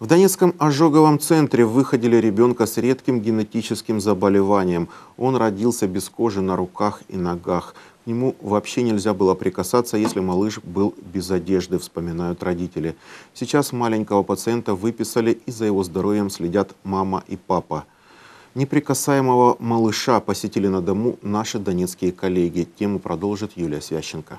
В Донецком ожоговом центре выходили ребенка с редким генетическим заболеванием. Он родился без кожи на руках и ногах. К нему вообще нельзя было прикасаться, если малыш был без одежды, вспоминают родители. Сейчас маленького пациента выписали и за его здоровьем следят мама и папа. Неприкасаемого малыша посетили на дому наши донецкие коллеги. Тему продолжит Юлия Священко.